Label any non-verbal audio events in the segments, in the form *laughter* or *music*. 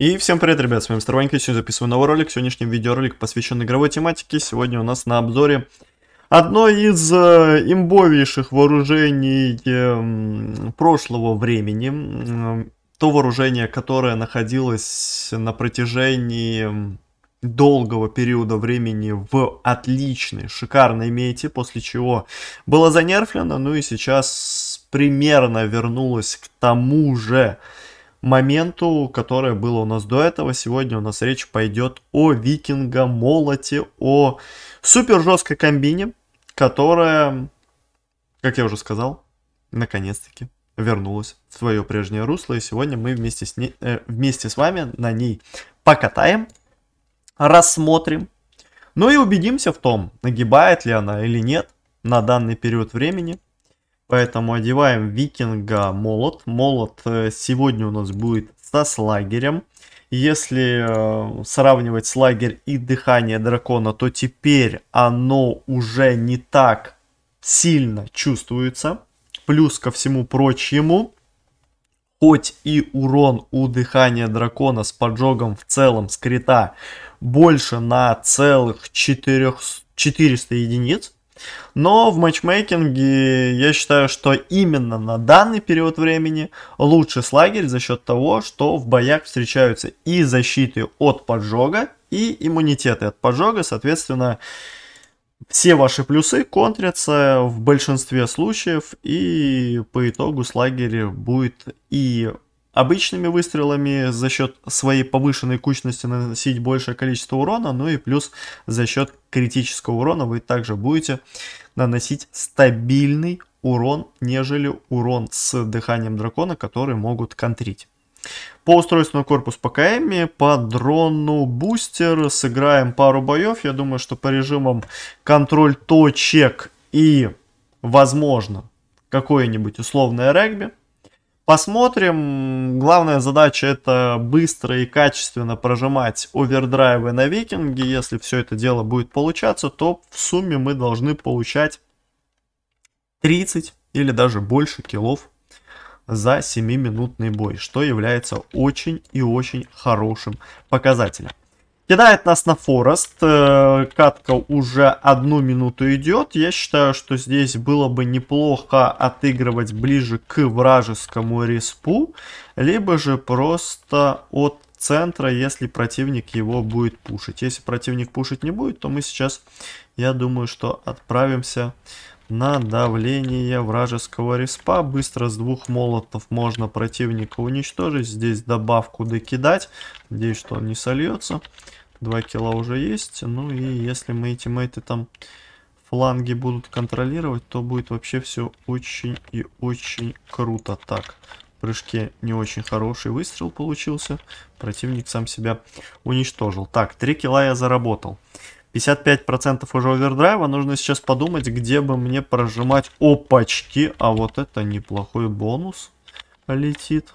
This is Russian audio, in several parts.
И всем привет, ребят, с вами Мистер Ванька, сегодня записываю новый ролик, сегодняшний видеоролик посвящен игровой тематике, сегодня у нас на обзоре одно из э, имбовейших вооружений э, прошлого времени, э, то вооружение, которое находилось на протяжении эм, долгого периода времени в отличной, шикарной мете, после чего было занерфлено, ну и сейчас примерно вернулось к тому же, моменту, которое было у нас до этого. Сегодня у нас речь пойдет о Викинга, Молоте, о супер жесткой комбине, которая, как я уже сказал, наконец-таки вернулась в свое прежнее русло. И сегодня мы вместе с, ней, э, вместе с вами на ней покатаем, рассмотрим, ну и убедимся в том, нагибает ли она или нет на данный период времени – Поэтому одеваем викинга молот. Молот э, сегодня у нас будет со слагерем. Если э, сравнивать слагерь и дыхание дракона, то теперь оно уже не так сильно чувствуется. Плюс ко всему прочему, хоть и урон у дыхания дракона с поджогом в целом скрита больше на целых 400, 400 единиц, но в матчмейкинге я считаю, что именно на данный период времени лучше слагерь за счет того, что в боях встречаются и защиты от поджога, и иммунитеты от поджога, соответственно, все ваши плюсы контрятся в большинстве случаев, и по итогу слагерь будет и обычными выстрелами за счет своей повышенной кучности наносить большее количество урона, ну и плюс за счет критического урона вы также будете наносить стабильный урон, нежели урон с дыханием дракона, который могут контрить. По устройственному корпус ПКМ, по дрону бустер, сыграем пару боев. Я думаю, что по режимам контроль точек и, возможно, какое-нибудь условное регби Посмотрим. Главная задача это быстро и качественно прожимать овердрайвы на викинге. Если все это дело будет получаться, то в сумме мы должны получать 30 или даже больше килов за 7-минутный бой, что является очень и очень хорошим показателем. Кидает нас на Форест. Э, катка уже одну минуту идет. Я считаю, что здесь было бы неплохо отыгрывать ближе к вражескому респу. Либо же просто от центра, если противник его будет пушить. Если противник пушить не будет, то мы сейчас, я думаю, что отправимся на давление вражеского респа. Быстро с двух молотов можно противника уничтожить. Здесь добавку докидать. Надеюсь, что он не сольется. 2 кило уже есть. Ну и если мои тиммейты там фланги будут контролировать, то будет вообще все очень и очень круто. Так, в прыжке не очень хороший выстрел получился. Противник сам себя уничтожил. Так, 3 кило я заработал. 55% уже овердрайва. Нужно сейчас подумать, где бы мне прожимать опачки. А вот это неплохой бонус летит.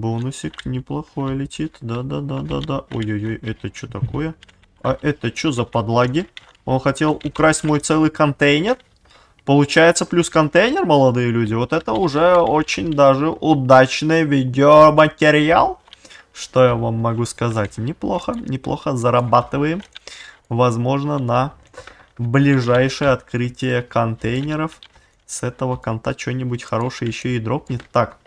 Бонусик неплохой летит. Да-да-да-да-да. Ой-ой-ой, это что такое? А это что за подлаги? Он хотел украсть мой целый контейнер. Получается плюс контейнер, молодые люди. Вот это уже очень даже удачный видеоматериал. Что я вам могу сказать? Неплохо, неплохо зарабатываем. Возможно, на ближайшее открытие контейнеров. С этого конта что-нибудь хорошее еще и дропнет. Так,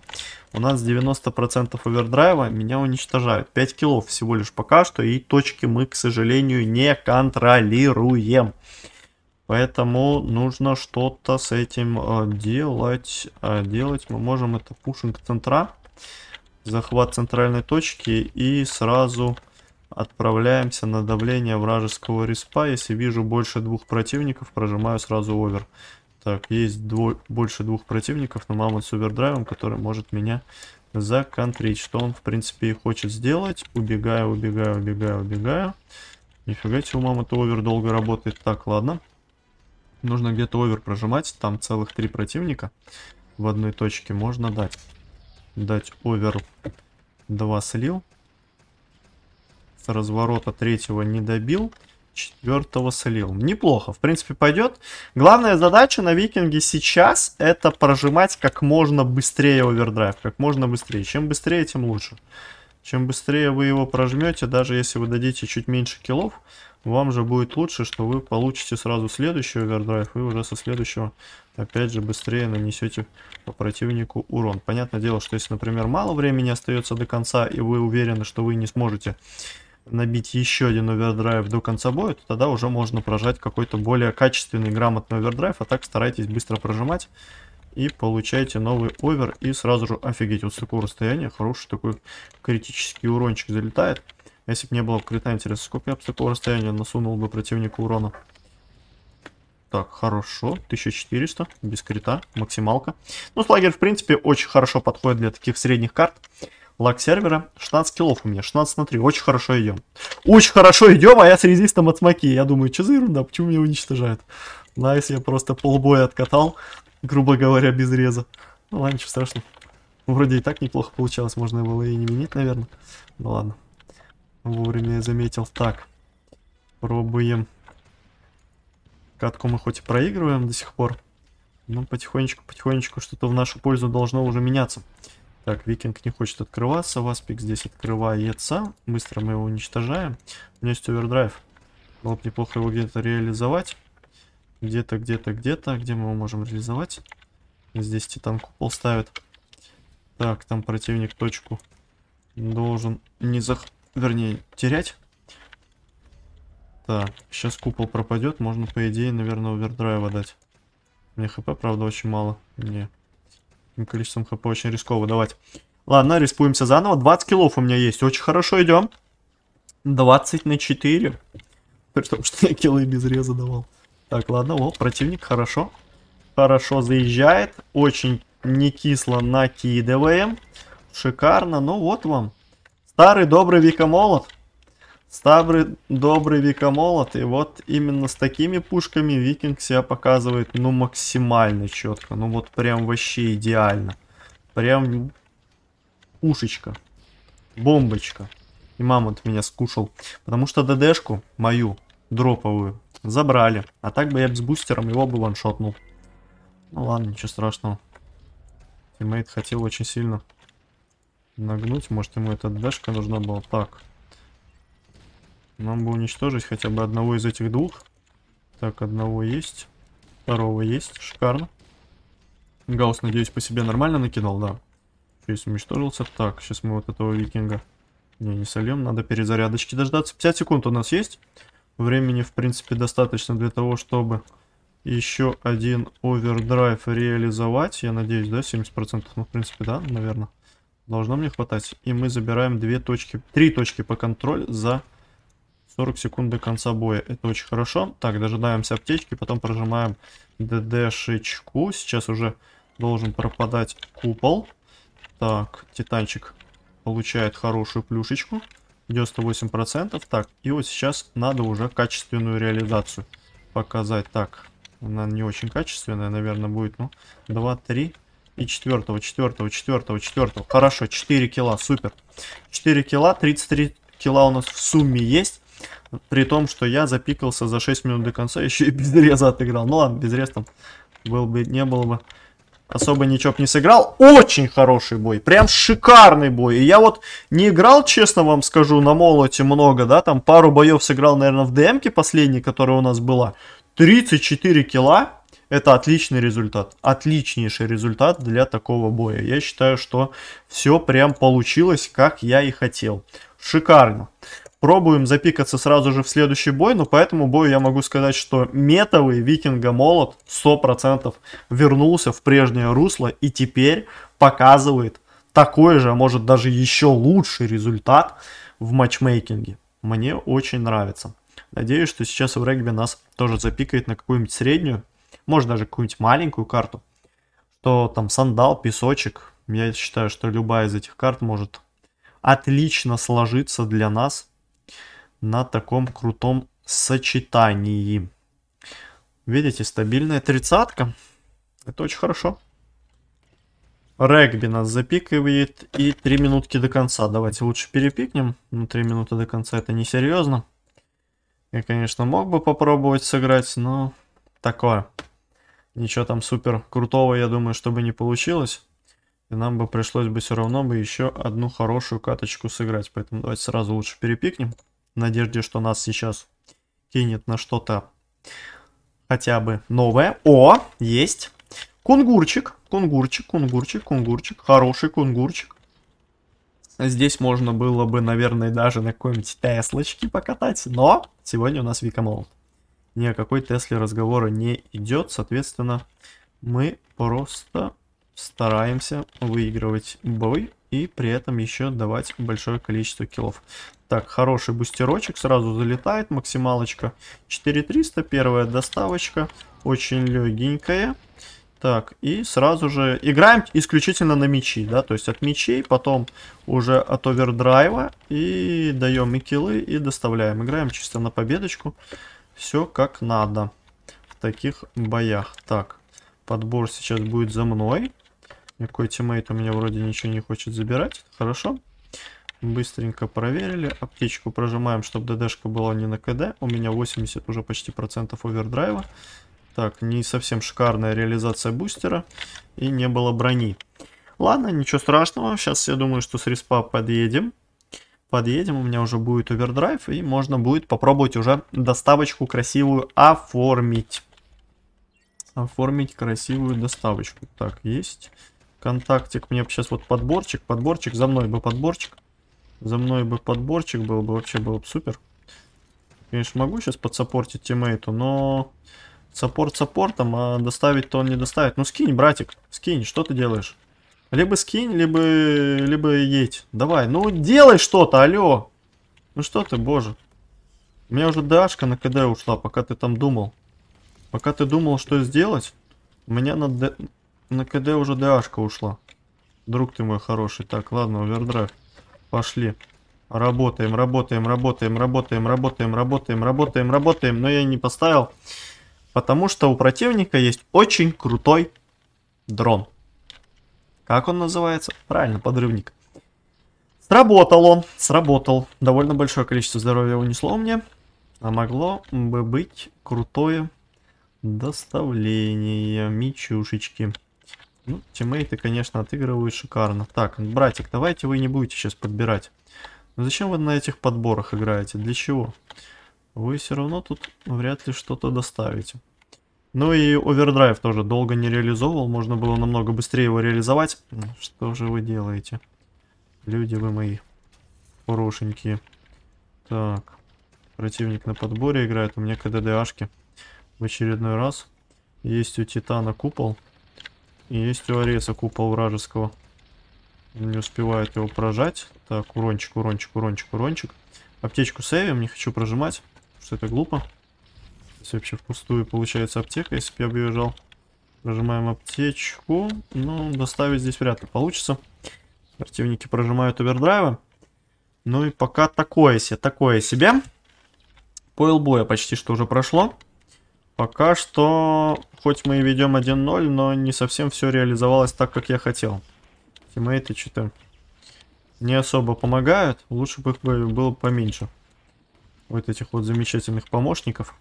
у нас 90% овердрайва меня уничтожают. 5 килов всего лишь пока что. И точки мы, к сожалению, не контролируем. Поэтому нужно что-то с этим э, делать. Э, делать мы можем это пушинг центра. Захват центральной точки. И сразу отправляемся на давление вражеского респа. Если вижу больше двух противников, прожимаю сразу овер. Так, есть дво больше двух противников на мамонт с овердрайвом, который может меня законтрить, что он, в принципе, и хочет сделать. Убегаю, убегаю, убегаю, убегаю. Нифига себе, у мамонта овер долго работает. Так, ладно. Нужно где-то овер прожимать, там целых три противника в одной точке. Можно дать. Дать овер два слил. С разворота третьего не добил четвертого солил Неплохо, в принципе, пойдет. Главная задача на викинге сейчас это прожимать как можно быстрее овердрайв, как можно быстрее. Чем быстрее, тем лучше. Чем быстрее вы его прожмете, даже если вы дадите чуть меньше килов, вам же будет лучше, что вы получите сразу следующий овердрайв и уже со следующего опять же быстрее нанесете по противнику урон. Понятное дело, что если, например, мало времени остается до конца и вы уверены, что вы не сможете набить еще один овердрайв до конца боя, то тогда уже можно прожать какой-то более качественный, грамотный овердрайв. А так старайтесь быстро прожимать и получаете новый овер. И сразу же офигеть, вот с такого расстояния хороший такой критический урончик залетает. Если бы не было крита, интересно, сколько я бы с такого расстояния насунул бы противнику урона. Так, хорошо, 1400, без крита, максималка. Ну, слагер, в принципе, очень хорошо подходит для таких средних карт. Лаг сервера. 16 килов у меня. 16 на 3. Очень хорошо идем. Очень хорошо идем, а я с резистом от смоки. Я думаю, что за ерунда? Почему меня уничтожают? Найс, я просто полбоя откатал. Грубо говоря, без реза. Ну ладно, ничего страшного. Ну, вроде и так неплохо получалось. Можно было и не менять, наверное. Ну ладно. Вовремя я заметил. Так. Пробуем. Катку мы хоть и проигрываем до сих пор. Но потихонечку-потихонечку что-то в нашу пользу должно уже меняться. Так, викинг не хочет открываться. Васпик здесь открывается. Быстро мы его уничтожаем. У него есть овердрайв. Было бы неплохо его где-то реализовать. Где-то, где-то, где-то. Где мы его можем реализовать? Здесь титан купол ставит. Так, там противник точку должен не зах... Вернее, терять. Так, сейчас купол пропадет. Можно, по идее, наверное, овердрайва дать. Мне хп, правда, очень мало. Не. Таким количеством хп очень рисково давать. Ладно, рискуемся заново. 20 килов у меня есть. Очень хорошо идем. 20 на 4. При том, что я киллы без реза давал. Так, ладно, о, противник, хорошо. Хорошо заезжает. Очень не кисло накидываем. Шикарно. Ну вот вам. Старый добрый Вика Молот. Старый добрый Викомолот, и вот именно с такими пушками Викинг себя показывает, ну, максимально четко, ну, вот прям вообще идеально. Прям пушечка, бомбочка. И мамонт меня скушал, потому что ДДшку мою, дроповую, забрали. А так бы я с бустером его бы ваншотнул. Ну ладно, ничего страшного. Тиммейт хотел очень сильно нагнуть, может ему эта ДДшка нужна была. Так, нам бы уничтожить хотя бы одного из этих двух. Так, одного есть. Второго есть. Шикарно. Гаус, надеюсь, по себе нормально накидал, да. Здесь уничтожился. Так, сейчас мы вот этого викинга не, не сольем. Надо перезарядочки дождаться. 50 секунд у нас есть. Времени, в принципе, достаточно для того, чтобы еще один овердрайв реализовать. Я надеюсь, да, 70%? Ну, в принципе, да, наверное. Должно мне хватать. И мы забираем две точки, три точки по контроль за 40 секунд до конца боя. Это очень хорошо. Так, дожидаемся аптечки, потом прожимаем ДДшечку. Сейчас уже должен пропадать купол. Так, титанчик получает хорошую плюшечку. 98%. Так, и вот сейчас надо уже качественную реализацию показать. Так, она не очень качественная, наверное, будет. Ну, 2, 3 и 4, 4, 4, 4. Хорошо, 4 килла, супер. 4 кило, 33 килла у нас в сумме есть. При том, что я запикался за 6 минут до конца, *laughs* еще и без реза отыграл. Ну ладно, без рез там был бы, не было бы. Особо ничего бы не сыграл. Очень хороший бой. Прям шикарный бой. И я вот не играл, честно вам скажу, на молоте много, да. Там пару боев сыграл, наверное, в ДМке последней, которая у нас была. 34 килла. Это отличный результат. Отличнейший результат для такого боя. Я считаю, что все прям получилось, как я и хотел. Шикарно пробуем запикаться сразу же в следующий бой, но по этому бою я могу сказать, что метовый Викинга Молот 100% вернулся в прежнее русло и теперь показывает такой же, а может даже еще лучший результат в матчмейкинге. Мне очень нравится. Надеюсь, что сейчас в регби нас тоже запикает на какую-нибудь среднюю, может даже какую-нибудь маленькую карту, что там сандал, песочек. Я считаю, что любая из этих карт может отлично сложиться для нас на таком крутом сочетании. Видите, стабильная тридцатка. Это очень хорошо. Регби нас запикивает. И 3 минутки до конца. Давайте лучше перепикнем. ну 3 минуты до конца это несерьезно. Я, конечно, мог бы попробовать сыграть, но такое. Ничего там супер крутого, я думаю, чтобы не получилось. И нам бы пришлось бы все равно бы еще одну хорошую каточку сыграть. Поэтому давайте сразу лучше перепикнем в надежде, что нас сейчас кинет на что-то хотя бы новое. О, есть. Кунгурчик, кунгурчик, кунгурчик, кунгурчик. Хороший кунгурчик. Здесь можно было бы, наверное, даже на какой-нибудь Теслочке покатать. Но сегодня у нас Вика Викамолд. Ни о какой Тесле разговора не идет. Соответственно, мы просто стараемся выигрывать бой и при этом еще давать большое количество киллов. Так, хороший бустерочек, сразу залетает максималочка. 4300, первая доставочка, очень легенькая. Так, и сразу же играем исключительно на мечи, да, то есть от мечей, потом уже от овердрайва, и даем и киллы, и доставляем. Играем чисто на победочку, все как надо в таких боях. Так, подбор сейчас будет за мной. Никакой тиммейт у меня вроде ничего не хочет забирать. Хорошо. Быстренько проверили. Аптечку прожимаем, чтобы ДДшка была не на КД. У меня 80 уже почти процентов овердрайва. Так, не совсем шикарная реализация бустера. И не было брони. Ладно, ничего страшного. Сейчас я думаю, что с респа подъедем. Подъедем, у меня уже будет овердрайв. И можно будет попробовать уже доставочку красивую оформить. Оформить красивую доставочку. Так, есть. Есть. Контактик мне бы сейчас вот подборчик, подборчик, за мной бы подборчик. За мной бы подборчик был бы, вообще было бы супер. Конечно, могу сейчас подсопортить тиммейту, но саппорт саппортом, а доставить-то он не доставит. Ну скинь, братик, скинь, что ты делаешь? Либо скинь, либо, либо едь. Давай, ну делай что-то, алё. Ну что ты, боже. У меня уже дашка на КД ушла, пока ты там думал. Пока ты думал, что сделать, у меня на, на КД уже ДАшка ушла. Друг ты мой хороший. Так, ладно, овердрайв. Пошли. Работаем, работаем, работаем, работаем, работаем, работаем, работаем, работаем. Но я не поставил. Потому что у противника есть очень крутой дрон. Как он называется? Правильно, подрывник. Сработал он, сработал. Довольно большое количество здоровья унесло мне. А могло бы быть крутое доставление мечушечки. Ну, тиммейты, конечно, отыгрывают шикарно. Так, братик, давайте вы не будете сейчас подбирать. Но ну, зачем вы на этих подборах играете? Для чего? Вы все равно тут вряд ли что-то доставите. Ну и овердрайв тоже долго не реализовывал. Можно было намного быстрее его реализовать. Ну, что же вы делаете? Люди вы мои. Хорошенькие. Так. Противник на подборе играет. У меня КДДАшки. В очередной раз. Есть у Титана купол. И есть у Ареса купол вражеского. Он не успевает его прожать. Так, урончик, урончик, урончик, урончик. Аптечку сейвим, не хочу прожимать, что это глупо. Здесь вообще впустую получается аптека, если бы я бежал, Прожимаем аптечку. Ну, доставить здесь вряд ли получится. Противники прожимают овердрайвы. Ну и пока такое себе, такое себе. Поил боя почти что уже прошло. Пока что, хоть мы и ведем 1-0, но не совсем все реализовалось так, как я хотел. Тиммейты что-то не особо помогают. Лучше бы их было поменьше. Вот этих вот замечательных помощников.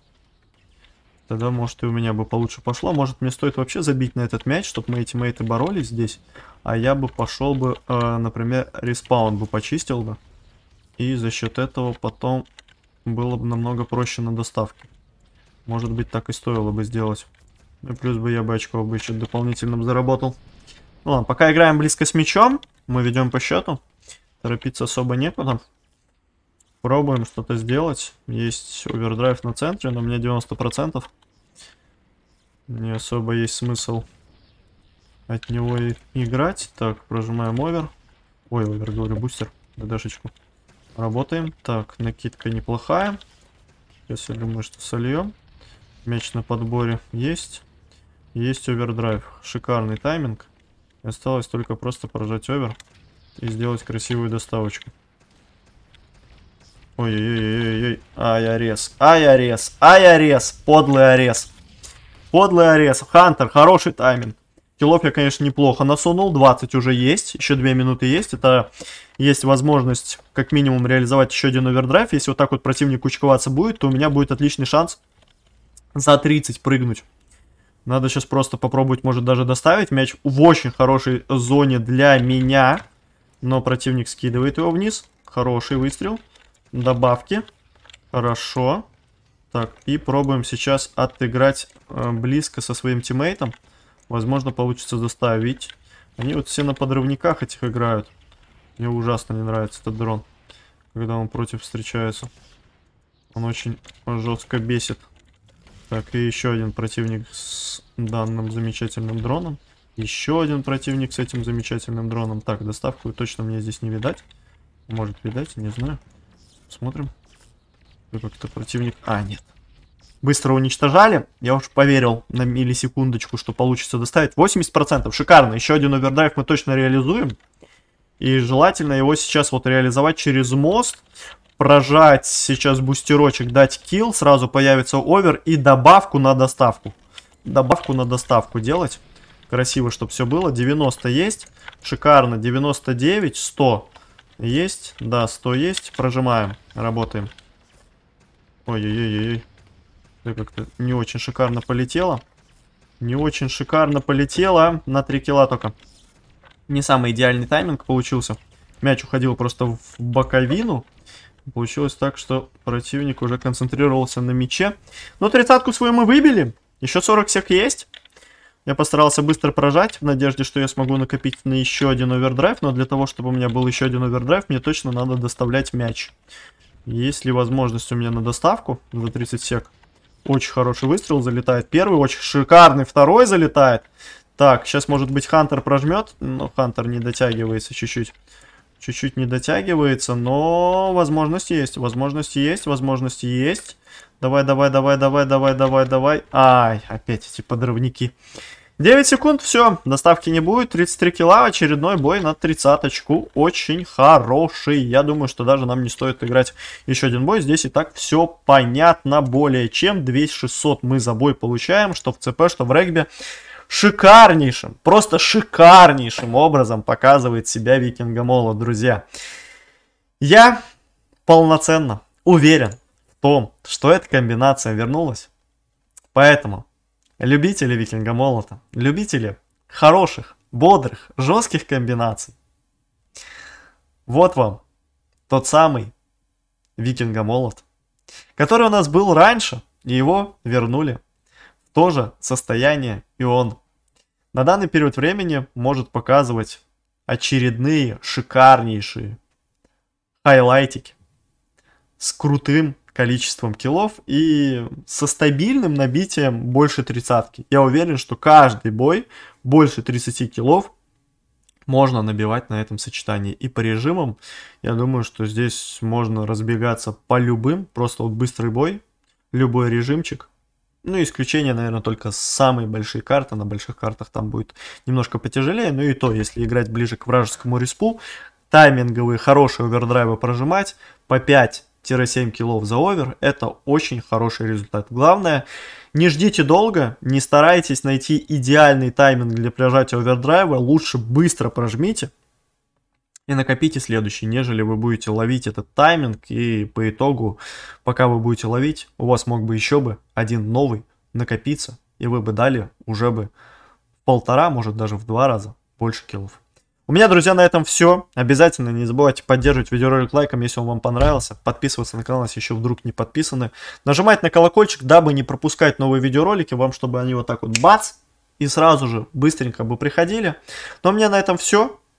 Тогда, может, и у меня бы получше пошло. Может, мне стоит вообще забить на этот мяч, чтобы мои тиммейты боролись здесь. А я бы пошел бы, э, например, респаун бы почистил бы. И за счет этого потом было бы намного проще на доставке. Может быть, так и стоило бы сделать. Ну, плюс бы я бы очков бы еще дополнительно заработал. Ну ладно, пока играем близко с мячом. Мы ведем по счету. Торопиться особо некуда. Пробуем что-то сделать. Есть овердрайв на центре, но у меня 90%. Не особо есть смысл от него и играть. Так, прожимаем овер. Ой, овер, говорю, бустер. ДДшечку. Работаем. Так, накидка неплохая. Сейчас думаю, что сольем. Мяч на подборе есть. Есть овердрайв. Шикарный тайминг. Осталось только просто прожать овер и сделать красивую доставочку. Ой-ой-ой-ой-ой. Ай, арес. Ай, арес. Ай, арес. Подлый арес. Подлый арес. Хантер, хороший тайминг. Килов я, конечно, неплохо насунул. 20 уже есть. Еще 2 минуты есть. Это есть возможность, как минимум, реализовать еще один овердрайв. Если вот так вот противник кучковаться будет, то у меня будет отличный шанс за 30 прыгнуть. Надо сейчас просто попробовать, может, даже доставить мяч в очень хорошей зоне для меня. Но противник скидывает его вниз. Хороший выстрел. Добавки. Хорошо. Так, и пробуем сейчас отыграть э, близко со своим тиммейтом. Возможно, получится доставить. Они вот все на подрывниках этих играют. Мне ужасно не нравится этот дрон. Когда он против встречается. Он очень жестко бесит. Так, и еще один противник с данным замечательным дроном. Еще один противник с этим замечательным дроном. Так, доставку точно мне здесь не видать. Может видать, не знаю. Смотрим. Как-то противник... А, нет. Быстро уничтожали. Я уж поверил на миллисекундочку, что получится доставить. 80%. Шикарно. Еще один овердрайв мы точно реализуем. И желательно его сейчас вот реализовать через мост прожать сейчас бустерочек, дать килл, сразу появится овер и добавку на доставку. Добавку на доставку делать. Красиво, чтобы все было. 90 есть. Шикарно. 99, 100 есть. Да, 100 есть. Прожимаем. Работаем. Ой-ой-ой-ой. Это как-то не очень шикарно полетело. Не очень шикарно полетело. На 3 килла только. Не самый идеальный тайминг получился. Мяч уходил просто в боковину. Получилось так, что противник уже концентрировался на мяче. Но тридцатку свою мы выбили. Еще 40 сек есть. Я постарался быстро прожать, в надежде, что я смогу накопить на еще один овердрайв. Но для того, чтобы у меня был еще один овердрайв, мне точно надо доставлять мяч. Есть ли возможность у меня на доставку за 30 сек? Очень хороший выстрел, залетает первый, очень шикарный второй залетает. Так, сейчас, может быть, Хантер прожмет, но ну, Хантер не дотягивается чуть-чуть чуть-чуть не дотягивается, но возможность есть, возможность есть, возможность есть. Давай, давай, давай, давай, давай, давай, давай. Ай, опять эти подрывники. 9 секунд, все, доставки не будет, 33 килла. очередной бой на тридцаточку, очень хороший, я думаю, что даже нам не стоит играть еще один бой, здесь и так все понятно, более чем 2600 мы за бой получаем, что в ЦП, что в регби, шикарнейшим, просто шикарнейшим образом показывает себя Викинга Мола, друзья. Я полноценно уверен в том, что эта комбинация вернулась. Поэтому любители Викинга Молота, любители хороших, бодрых, жестких комбинаций, вот вам тот самый Викинга Молот, который у нас был раньше, и его вернули в то же состояние, и он на данный период времени может показывать очередные шикарнейшие хайлайтики с крутым количеством килов и со стабильным набитием больше тридцатки. Я уверен, что каждый бой больше 30 килов можно набивать на этом сочетании. И по режимам, я думаю, что здесь можно разбегаться по любым, просто вот быстрый бой, любой режимчик – ну, исключение, наверное, только самые большие карты. На больших картах там будет немножко потяжелее. Но ну, и то, если играть ближе к вражескому респу, тайминговые хорошие овердрайвы прожимать по 5-7 килов за овер, это очень хороший результат. Главное, не ждите долго, не старайтесь найти идеальный тайминг для прижатия овердрайва, лучше быстро прожмите, и накопите следующий, нежели вы будете ловить этот тайминг, и по итогу, пока вы будете ловить, у вас мог бы еще бы один новый накопиться, и вы бы дали уже бы полтора, может даже в два раза больше киллов. У меня, друзья, на этом все. Обязательно не забывайте поддерживать видеоролик лайком, если он вам понравился. Подписываться на канал, если еще вдруг не подписаны. Нажимать на колокольчик, дабы не пропускать новые видеоролики. Вам, чтобы они вот так вот бац, и сразу же быстренько бы приходили. Но у меня на этом все.